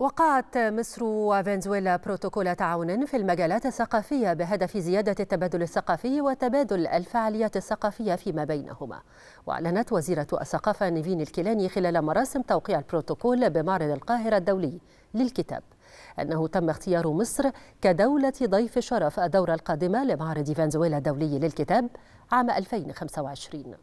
وقعت مصر وفنزويلا بروتوكول تعاون في المجالات الثقافية بهدف زيادة التبادل الثقافي وتبادل الفعاليات الثقافية فيما بينهما وأعلنت وزيرة الثقافة نيفين الكيلاني خلال مراسم توقيع البروتوكول بمعرض القاهرة الدولي للكتاب أنه تم اختيار مصر كدولة ضيف شرف الدورة القادمة لمعرض فنزويلا الدولي للكتاب عام 2025